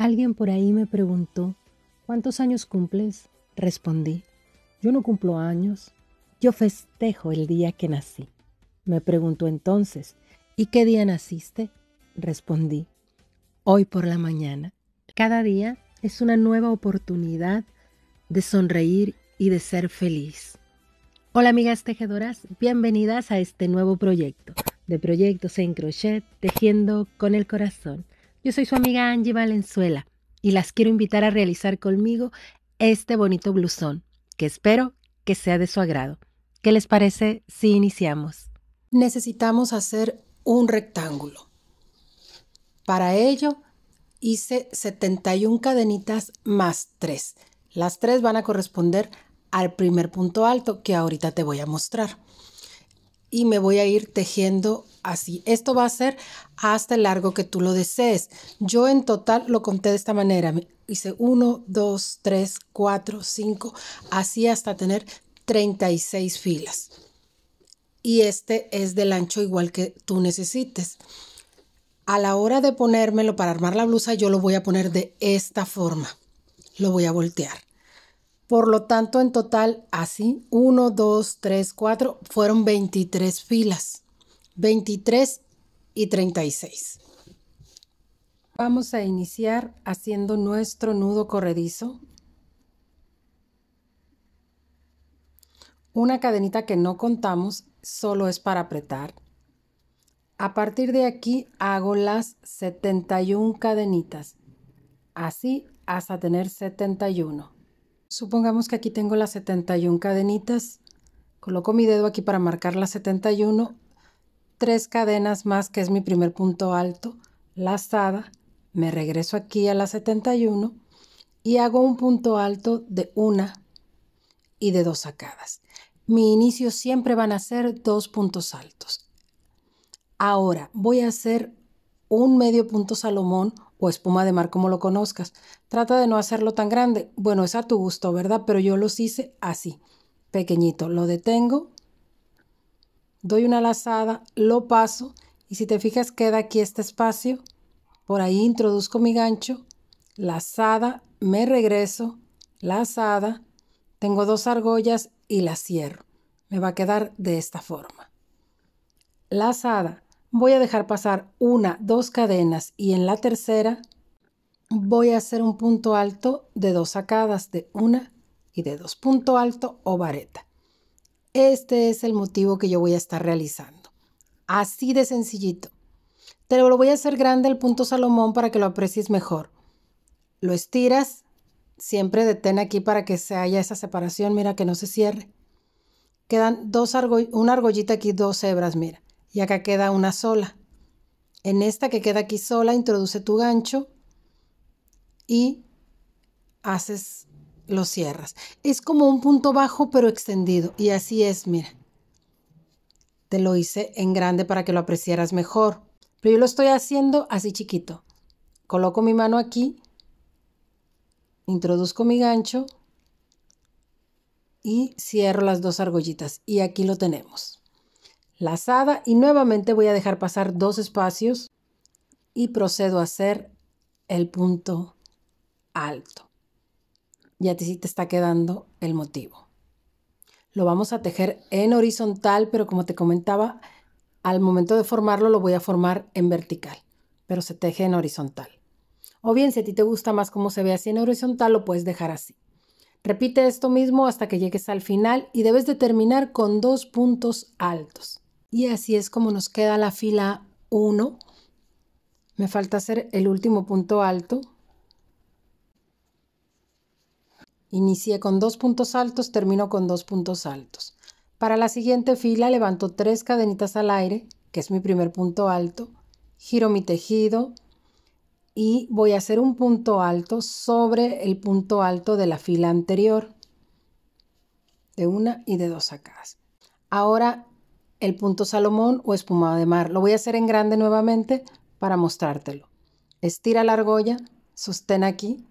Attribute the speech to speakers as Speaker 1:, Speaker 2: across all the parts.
Speaker 1: Alguien por ahí me preguntó, ¿cuántos años cumples? Respondí, yo no cumplo años, yo festejo el día que nací. Me preguntó entonces, ¿y qué día naciste? Respondí, hoy por la mañana. Cada día es una nueva oportunidad de sonreír y de ser feliz. Hola amigas tejedoras, bienvenidas a este nuevo proyecto de proyectos en crochet, tejiendo con el corazón. Yo soy su amiga Angie Valenzuela y las quiero invitar a realizar conmigo este bonito blusón, que espero que sea de su agrado. ¿Qué les parece si iniciamos? Necesitamos hacer un rectángulo. Para ello hice 71 cadenitas más 3. Las 3 van a corresponder al primer punto alto que ahorita te voy a mostrar. Y me voy a ir tejiendo así. Esto va a ser hasta el largo que tú lo desees. Yo en total lo conté de esta manera. Hice 1, 2, 3, 4, 5, así hasta tener 36 filas. Y este es del ancho igual que tú necesites. A la hora de ponérmelo para armar la blusa, yo lo voy a poner de esta forma. Lo voy a voltear. Por lo tanto, en total, así, 1, 2, 3, 4, fueron 23 filas. 23 y 36. Vamos a iniciar haciendo nuestro nudo corredizo. Una cadenita que no contamos solo es para apretar. A partir de aquí hago las 71 cadenitas, así hasta tener 71. Supongamos que aquí tengo las 71 cadenitas. Coloco mi dedo aquí para marcar las 71 tres cadenas más, que es mi primer punto alto, lazada, me regreso aquí a la 71 y hago un punto alto de una y de dos sacadas. Mi inicio siempre van a ser dos puntos altos. Ahora voy a hacer un medio punto salomón o espuma de mar como lo conozcas. Trata de no hacerlo tan grande. Bueno, es a tu gusto, ¿verdad? Pero yo los hice así, pequeñito. Lo detengo, doy una lazada, lo paso y si te fijas queda aquí este espacio. Por ahí introduzco mi gancho, lazada, me regreso, lazada, tengo dos argollas y la cierro. Me va a quedar de esta forma. Lazada, voy a dejar pasar una, dos cadenas y en la tercera voy a hacer un punto alto de dos sacadas de una y de dos punto alto o vareta. Este es el motivo que yo voy a estar realizando. Así de sencillito. Te lo voy a hacer grande el punto Salomón para que lo aprecies mejor. Lo estiras, siempre detén aquí para que se haya esa separación, mira que no se cierre. Quedan dos una argollita aquí, dos hebras, mira. Y acá queda una sola. En esta que queda aquí sola, introduce tu gancho y haces lo cierras. Es como un punto bajo pero extendido y así es, mira. Te lo hice en grande para que lo apreciaras mejor, pero yo lo estoy haciendo así chiquito. Coloco mi mano aquí, introduzco mi gancho y cierro las dos argollitas y aquí lo tenemos. Lazada y nuevamente voy a dejar pasar dos espacios y procedo a hacer el punto alto y a ti sí te está quedando el motivo. Lo vamos a tejer en horizontal, pero como te comentaba, al momento de formarlo lo voy a formar en vertical, pero se teje en horizontal. O bien, si a ti te gusta más cómo se ve así en horizontal, lo puedes dejar así. Repite esto mismo hasta que llegues al final y debes de terminar con dos puntos altos. Y así es como nos queda la fila 1. Me falta hacer el último punto alto Inicié con dos puntos altos, termino con dos puntos altos. Para la siguiente fila levanto tres cadenitas al aire, que es mi primer punto alto, giro mi tejido y voy a hacer un punto alto sobre el punto alto de la fila anterior, de una y de dos sacadas. Ahora el punto salomón o espumado de mar. Lo voy a hacer en grande nuevamente para mostrártelo. Estira la argolla, sostén aquí,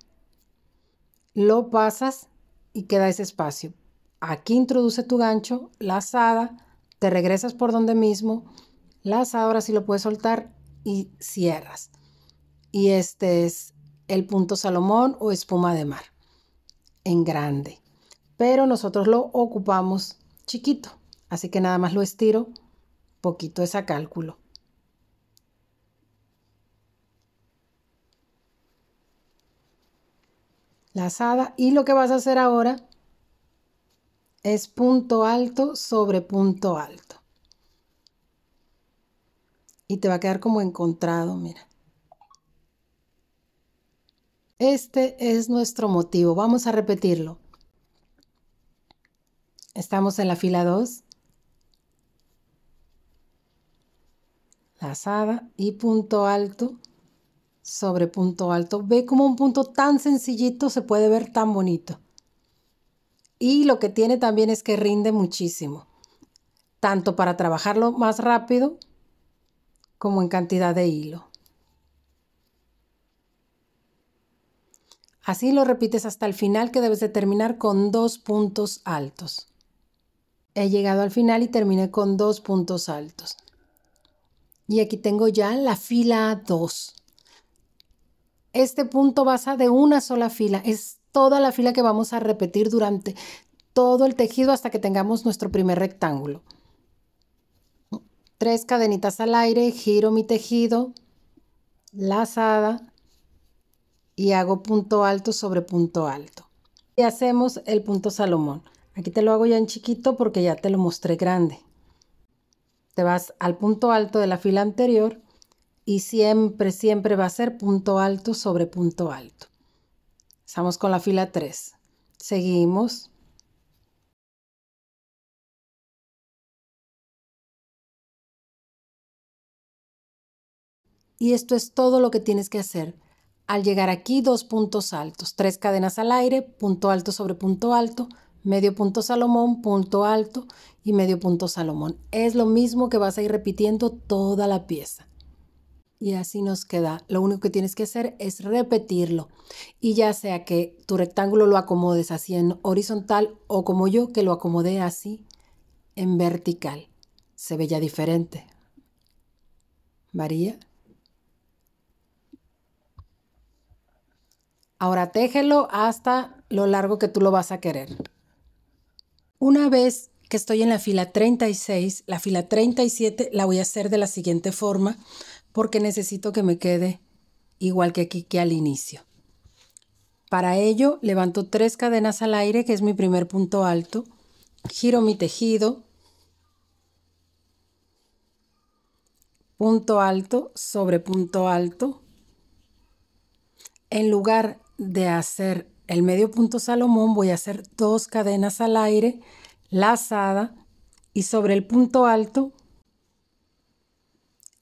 Speaker 1: lo pasas y queda ese espacio. Aquí introduce tu gancho, lazada, te regresas por donde mismo, lazada, ahora sí lo puedes soltar y cierras. Y este es el punto salomón o espuma de mar, en grande. Pero nosotros lo ocupamos chiquito, así que nada más lo estiro poquito es a cálculo. lazada y lo que vas a hacer ahora es punto alto sobre punto alto y te va a quedar como encontrado mira este es nuestro motivo vamos a repetirlo estamos en la fila 2 lazada y punto alto sobre punto alto. Ve como un punto tan sencillito se puede ver tan bonito. Y lo que tiene también es que rinde muchísimo, tanto para trabajarlo más rápido como en cantidad de hilo. Así lo repites hasta el final que debes de terminar con dos puntos altos. He llegado al final y terminé con dos puntos altos. Y aquí tengo ya la fila 2 este punto basa de una sola fila, es toda la fila que vamos a repetir durante todo el tejido hasta que tengamos nuestro primer rectángulo. Tres cadenitas al aire, giro mi tejido, lazada y hago punto alto sobre punto alto. Y hacemos el punto salomón. Aquí te lo hago ya en chiquito porque ya te lo mostré grande. Te vas al punto alto de la fila anterior y siempre, siempre va a ser punto alto sobre punto alto. Estamos con la fila 3. Seguimos. Y esto es todo lo que tienes que hacer. Al llegar aquí, dos puntos altos, tres cadenas al aire, punto alto sobre punto alto, medio punto salomón, punto alto y medio punto salomón. Es lo mismo que vas a ir repitiendo toda la pieza. Y así nos queda. Lo único que tienes que hacer es repetirlo. Y ya sea que tu rectángulo lo acomodes así en horizontal o como yo que lo acomodé así en vertical. Se ve ya diferente. María. Ahora téjelo hasta lo largo que tú lo vas a querer. Una vez que estoy en la fila 36, la fila 37 la voy a hacer de la siguiente forma porque necesito que me quede igual que aquí que al inicio. Para ello levanto tres cadenas al aire, que es mi primer punto alto, giro mi tejido, punto alto sobre punto alto. En lugar de hacer el medio punto salomón, voy a hacer dos cadenas al aire, lazada, y sobre el punto alto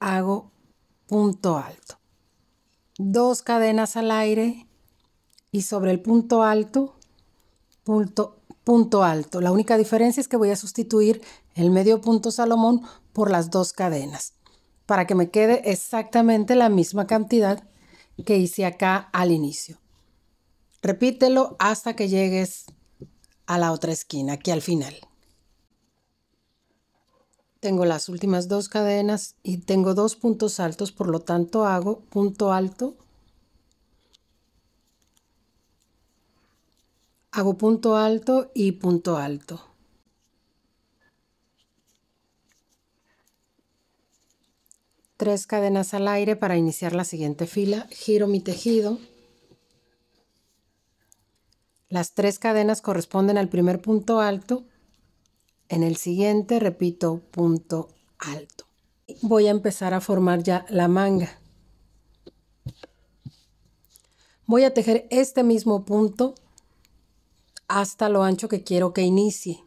Speaker 1: hago punto alto. Dos cadenas al aire y sobre el punto alto, punto, punto alto. La única diferencia es que voy a sustituir el medio punto Salomón por las dos cadenas para que me quede exactamente la misma cantidad que hice acá al inicio. Repítelo hasta que llegues a la otra esquina, aquí al final tengo las últimas dos cadenas y tengo dos puntos altos, por lo tanto hago punto alto, hago punto alto y punto alto. Tres cadenas al aire para iniciar la siguiente fila, giro mi tejido. Las tres cadenas corresponden al primer punto alto en el siguiente repito punto alto. Voy a empezar a formar ya la manga. Voy a tejer este mismo punto hasta lo ancho que quiero que inicie.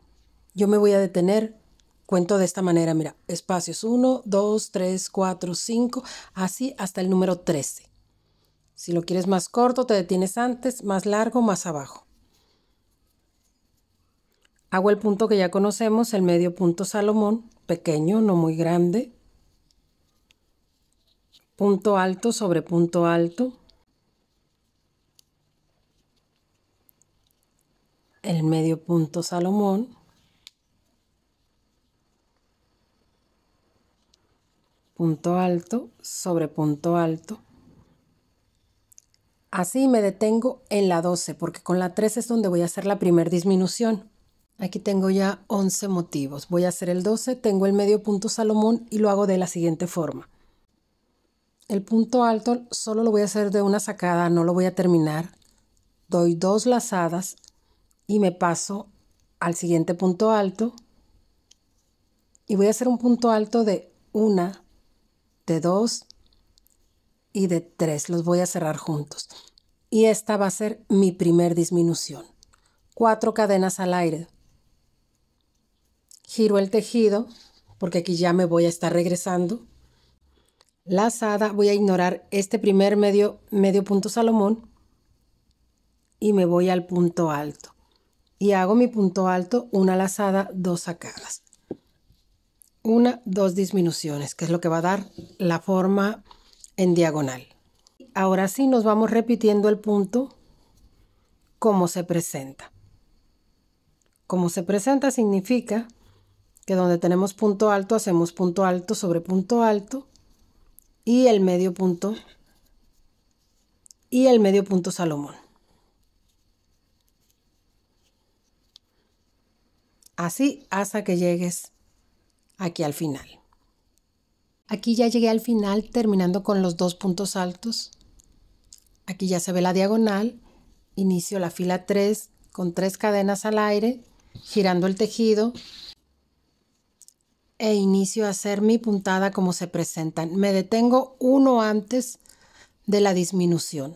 Speaker 1: Yo me voy a detener, cuento de esta manera, mira, espacios 1, 2, 3, 4, 5, así hasta el número 13. Si lo quieres más corto, te detienes antes, más largo, más abajo. Hago el punto que ya conocemos, el medio punto Salomón, pequeño, no muy grande. Punto alto sobre punto alto. El medio punto Salomón. Punto alto sobre punto alto. Así me detengo en la 12, porque con la 13 es donde voy a hacer la primera disminución. Aquí tengo ya 11 motivos. Voy a hacer el 12, tengo el medio punto Salomón y lo hago de la siguiente forma. El punto alto solo lo voy a hacer de una sacada, no lo voy a terminar. Doy dos lazadas y me paso al siguiente punto alto. Y voy a hacer un punto alto de una, de dos y de tres. Los voy a cerrar juntos. Y esta va a ser mi primer disminución. Cuatro cadenas al aire, Giro el tejido, porque aquí ya me voy a estar regresando. Lazada, voy a ignorar este primer medio, medio punto salomón y me voy al punto alto. Y hago mi punto alto, una lazada, dos sacadas. Una, dos disminuciones, que es lo que va a dar la forma en diagonal. Ahora sí nos vamos repitiendo el punto como se presenta. Como se presenta significa donde tenemos punto alto hacemos punto alto sobre punto alto y el medio punto y el medio punto Salomón. Así hasta que llegues aquí al final. Aquí ya llegué al final terminando con los dos puntos altos. Aquí ya se ve la diagonal. Inicio la fila 3 con tres cadenas al aire, girando el tejido e inicio a hacer mi puntada como se presentan. Me detengo uno antes de la disminución.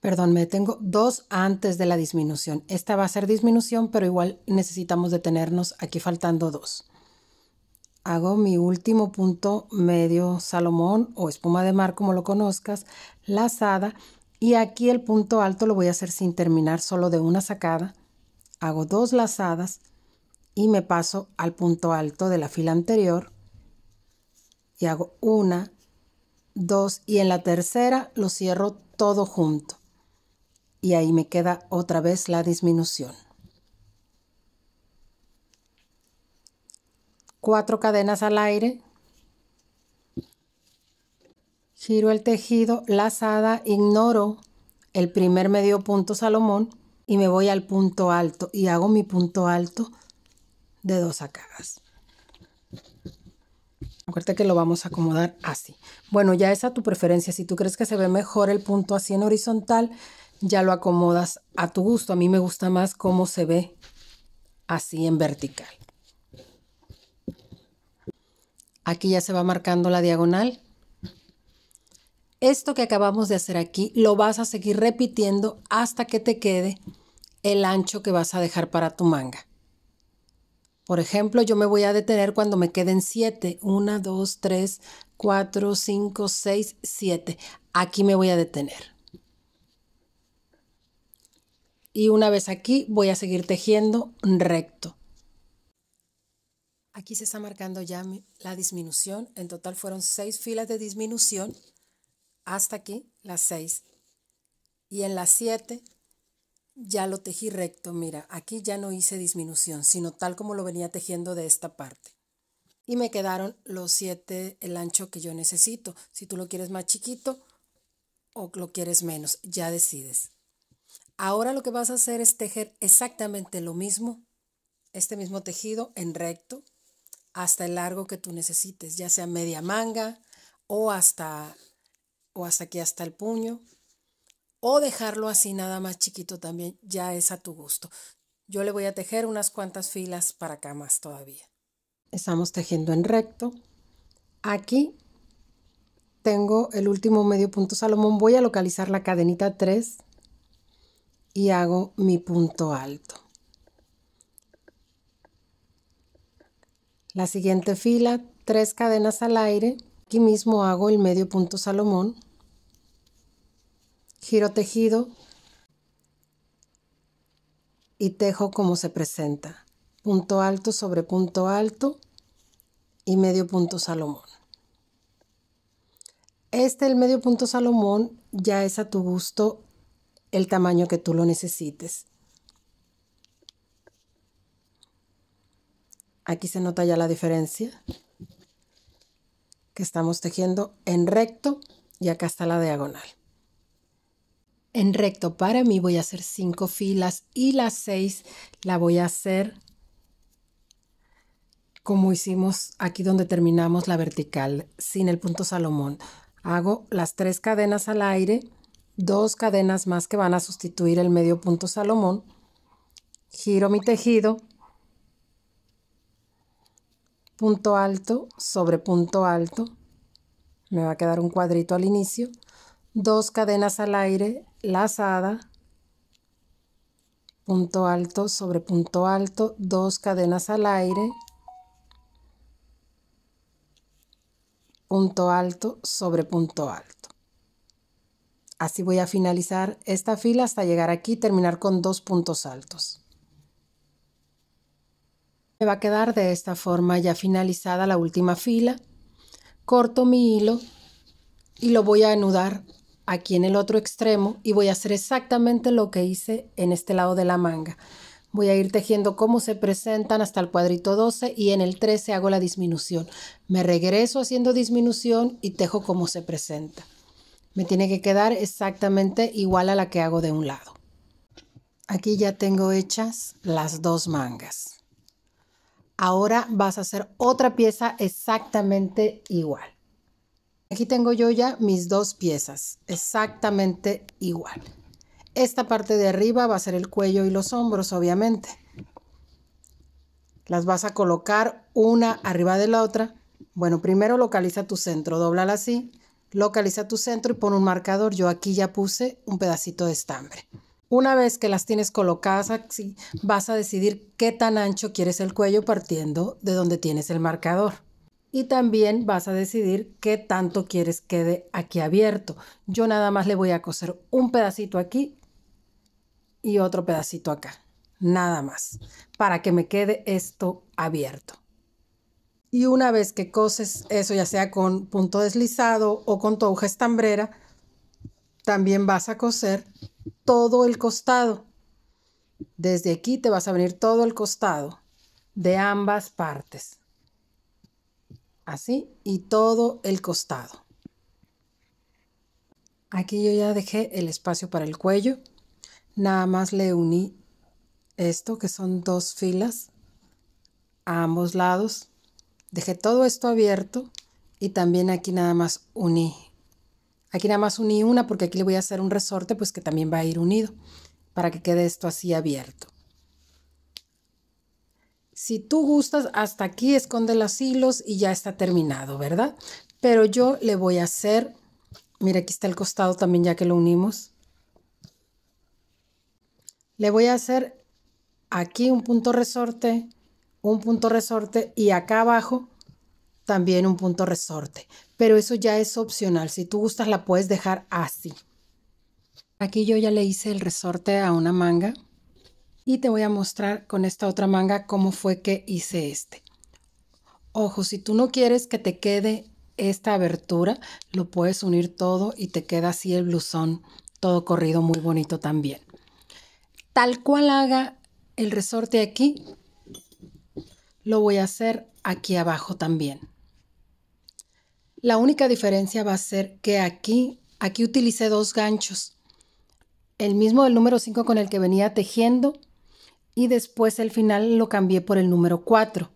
Speaker 1: Perdón, me detengo dos antes de la disminución. Esta va a ser disminución, pero igual necesitamos detenernos aquí faltando dos. Hago mi último punto medio salomón o espuma de mar, como lo conozcas, lazada y aquí el punto alto lo voy a hacer sin terminar, solo de una sacada. Hago dos lazadas y me paso al punto alto de la fila anterior. Y hago una, dos y en la tercera lo cierro todo junto. Y ahí me queda otra vez la disminución. Cuatro cadenas al aire, Giro el tejido, lazada, ignoro el primer medio punto salomón y me voy al punto alto y hago mi punto alto de dos sacadas. Acuérdate que lo vamos a acomodar así. Bueno, ya es a tu preferencia. Si tú crees que se ve mejor el punto así en horizontal, ya lo acomodas a tu gusto. A mí me gusta más cómo se ve así en vertical. Aquí ya se va marcando la diagonal esto que acabamos de hacer aquí lo vas a seguir repitiendo hasta que te quede el ancho que vas a dejar para tu manga. Por ejemplo, yo me voy a detener cuando me queden 7. 1, 2, 3, 4, 5, 6, 7. Aquí me voy a detener. Y una vez aquí voy a seguir tejiendo recto. Aquí se está marcando ya la disminución. En total fueron 6 filas de disminución hasta aquí, las 6. Y en las 7 ya lo tejí recto, mira, aquí ya no hice disminución, sino tal como lo venía tejiendo de esta parte. Y me quedaron los 7, el ancho que yo necesito. Si tú lo quieres más chiquito o lo quieres menos, ya decides. Ahora lo que vas a hacer es tejer exactamente lo mismo, este mismo tejido en recto, hasta el largo que tú necesites, ya sea media manga o hasta o hasta aquí hasta el puño o dejarlo así nada más chiquito también, ya es a tu gusto. Yo le voy a tejer unas cuantas filas para acá más todavía. Estamos tejiendo en recto. Aquí tengo el último medio punto salomón. Voy a localizar la cadenita 3 y hago mi punto alto. La siguiente fila, tres cadenas al aire. Aquí mismo hago el medio punto salomón, giro tejido y tejo como se presenta. Punto alto sobre punto alto y medio punto salomón. Este, el medio punto salomón, ya es a tu gusto el tamaño que tú lo necesites. Aquí se nota ya la diferencia que estamos tejiendo en recto y acá está la diagonal. En recto para mí voy a hacer cinco filas y las seis la voy a hacer como hicimos aquí donde terminamos la vertical, sin el punto Salomón. Hago las tres cadenas al aire, dos cadenas más que van a sustituir el medio punto Salomón, giro mi tejido punto alto sobre punto alto, me va a quedar un cuadrito al inicio, dos cadenas al aire, lazada, punto alto sobre punto alto, dos cadenas al aire, punto alto sobre punto alto. Así voy a finalizar esta fila hasta llegar aquí y terminar con dos puntos altos va a quedar de esta forma ya finalizada la última fila. Corto mi hilo y lo voy a anudar aquí en el otro extremo y voy a hacer exactamente lo que hice en este lado de la manga. Voy a ir tejiendo cómo se presentan hasta el cuadrito 12 y en el 13 hago la disminución. Me regreso haciendo disminución y tejo como se presenta. Me tiene que quedar exactamente igual a la que hago de un lado. Aquí ya tengo hechas las dos mangas ahora vas a hacer otra pieza exactamente igual. Aquí tengo yo ya mis dos piezas exactamente igual. Esta parte de arriba va a ser el cuello y los hombros, obviamente. Las vas a colocar una arriba de la otra. Bueno, primero localiza tu centro, doblala así, localiza tu centro y pon un marcador. Yo aquí ya puse un pedacito de estambre. Una vez que las tienes colocadas así, vas a decidir qué tan ancho quieres el cuello partiendo de donde tienes el marcador. Y también vas a decidir qué tanto quieres quede aquí abierto. Yo nada más le voy a coser un pedacito aquí y otro pedacito acá. Nada más. Para que me quede esto abierto. Y una vez que coses eso, ya sea con punto deslizado o con tu estambrera, también vas a coser todo el costado. Desde aquí te vas a venir todo el costado de ambas partes. Así y todo el costado. Aquí yo ya dejé el espacio para el cuello. Nada más le uní esto que son dos filas a ambos lados. Dejé todo esto abierto y también aquí nada más uní Aquí nada más uní una porque aquí le voy a hacer un resorte pues que también va a ir unido para que quede esto así abierto. Si tú gustas, hasta aquí esconde los hilos y ya está terminado, ¿verdad? Pero yo le voy a hacer, mira aquí está el costado también ya que lo unimos. Le voy a hacer aquí un punto resorte, un punto resorte y acá abajo también un punto resorte pero eso ya es opcional. Si tú gustas, la puedes dejar así. Aquí yo ya le hice el resorte a una manga y te voy a mostrar con esta otra manga cómo fue que hice este. Ojo, si tú no quieres que te quede esta abertura, lo puedes unir todo y te queda así el blusón todo corrido muy bonito también. Tal cual haga el resorte aquí, lo voy a hacer aquí abajo también. La única diferencia va a ser que aquí, aquí utilicé dos ganchos. El mismo del número 5 con el que venía tejiendo y después el final lo cambié por el número 4.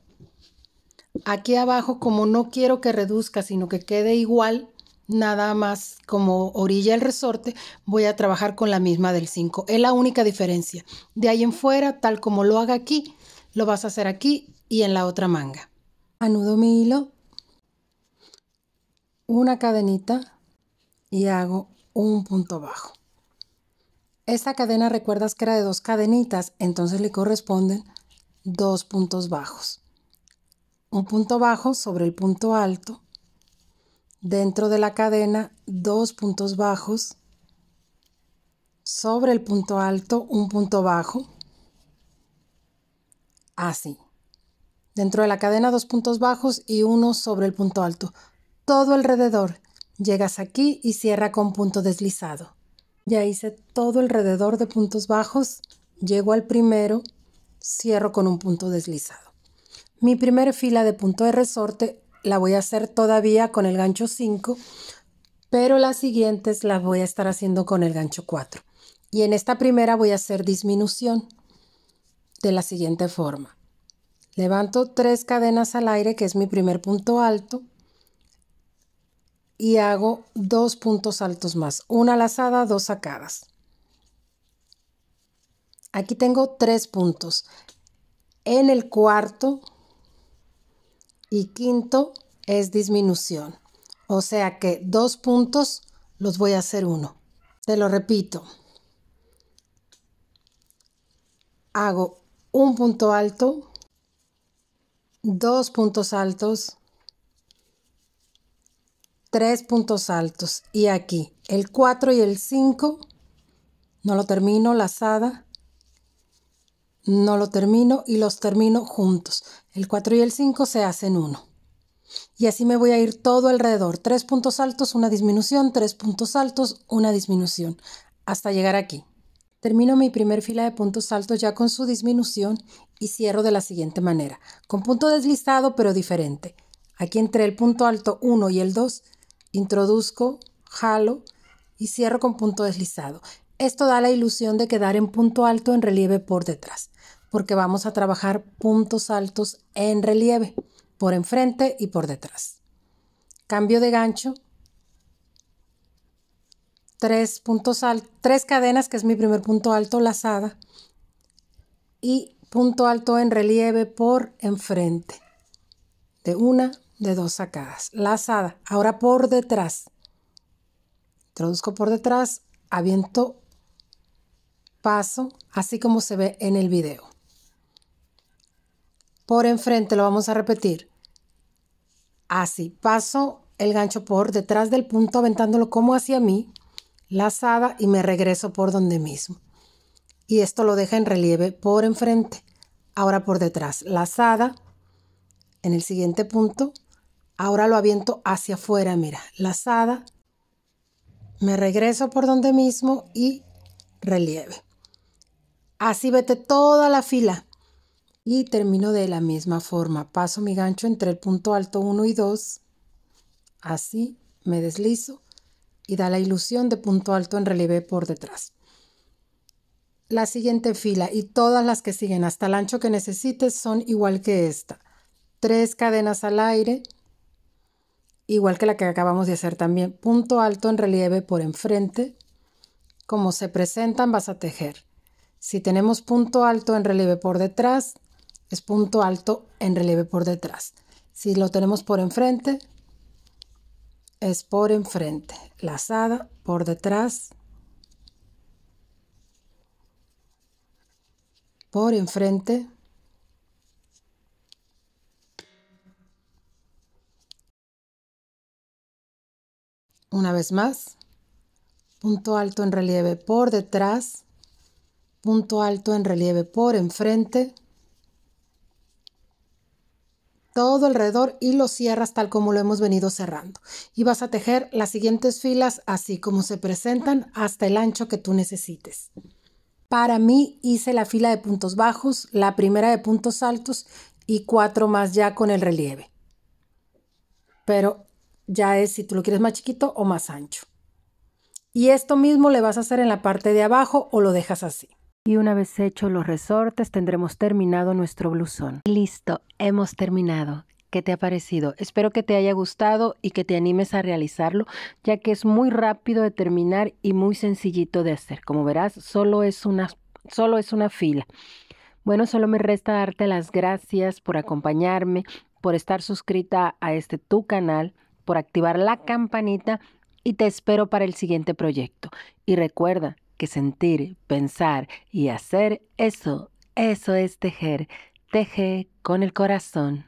Speaker 1: Aquí abajo, como no quiero que reduzca, sino que quede igual, nada más como orilla el resorte, voy a trabajar con la misma del 5. Es la única diferencia. De ahí en fuera, tal como lo haga aquí, lo vas a hacer aquí y en la otra manga. Anudo mi hilo una cadenita y hago un punto bajo. Esta cadena recuerdas que era de dos cadenitas, entonces le corresponden dos puntos bajos. Un punto bajo sobre el punto alto. Dentro de la cadena, dos puntos bajos. Sobre el punto alto, un punto bajo. Así. Dentro de la cadena, dos puntos bajos y uno sobre el punto alto todo alrededor. Llegas aquí y cierra con punto deslizado. Ya hice todo alrededor de puntos bajos, llego al primero, cierro con un punto deslizado. Mi primera fila de punto de resorte la voy a hacer todavía con el gancho 5, pero las siguientes las voy a estar haciendo con el gancho 4. Y en esta primera voy a hacer disminución de la siguiente forma. Levanto tres cadenas al aire, que es mi primer punto alto, y hago dos puntos altos más, una lazada, dos sacadas. Aquí tengo tres puntos. En el cuarto y quinto es disminución. O sea que dos puntos los voy a hacer uno. Te lo repito. Hago un punto alto, dos puntos altos, tres puntos altos y aquí el 4 y el 5 no lo termino lazada no lo termino y los termino juntos el 4 y el 5 se hacen uno y así me voy a ir todo alrededor tres puntos altos una disminución tres puntos altos una disminución hasta llegar aquí Termino mi primer fila de puntos altos ya con su disminución y cierro de la siguiente manera, con punto deslizado pero diferente. Aquí entre el punto alto 1 y el 2 Introduzco, jalo y cierro con punto deslizado. Esto da la ilusión de quedar en punto alto en relieve por detrás, porque vamos a trabajar puntos altos en relieve, por enfrente y por detrás. Cambio de gancho, tres, puntos altos, tres cadenas, que es mi primer punto alto lazada, y punto alto en relieve por enfrente, de una de dos sacadas. Lazada. Ahora por detrás. Introduzco por detrás, aviento paso, así como se ve en el video. Por enfrente lo vamos a repetir. Así, paso el gancho por detrás del punto, aventándolo como hacia mí, lazada y me regreso por donde mismo. Y esto lo deja en relieve por enfrente. Ahora por detrás, lazada, en el siguiente punto, Ahora lo aviento hacia afuera, mira, lazada. Me regreso por donde mismo y relieve. Así vete toda la fila. Y termino de la misma forma. Paso mi gancho entre el punto alto 1 y 2. Así me deslizo y da la ilusión de punto alto en relieve por detrás. La siguiente fila y todas las que siguen hasta el ancho que necesites son igual que esta. Tres cadenas al aire igual que la que acabamos de hacer también. Punto alto en relieve por enfrente. Como se presentan vas a tejer. Si tenemos punto alto en relieve por detrás, es punto alto en relieve por detrás. Si lo tenemos por enfrente, es por enfrente. Lazada, por detrás, por enfrente. Una vez más, punto alto en relieve por detrás, punto alto en relieve por enfrente, todo alrededor y lo cierras tal como lo hemos venido cerrando. Y vas a tejer las siguientes filas así como se presentan hasta el ancho que tú necesites. Para mí hice la fila de puntos bajos, la primera de puntos altos y cuatro más ya con el relieve. Pero ya es si tú lo quieres más chiquito o más ancho. Y esto mismo le vas a hacer en la parte de abajo o lo dejas así. Y una vez hecho los resortes tendremos terminado nuestro blusón. Listo, hemos terminado. ¿Qué te ha parecido? Espero que te haya gustado y que te animes a realizarlo, ya que es muy rápido de terminar y muy sencillito de hacer. Como verás, solo es una, solo es una fila. Bueno, solo me resta darte las gracias por acompañarme, por estar suscrita a este tu canal por activar la campanita y te espero para el siguiente proyecto. Y recuerda que sentir, pensar y hacer eso, eso es tejer. Teje con el corazón.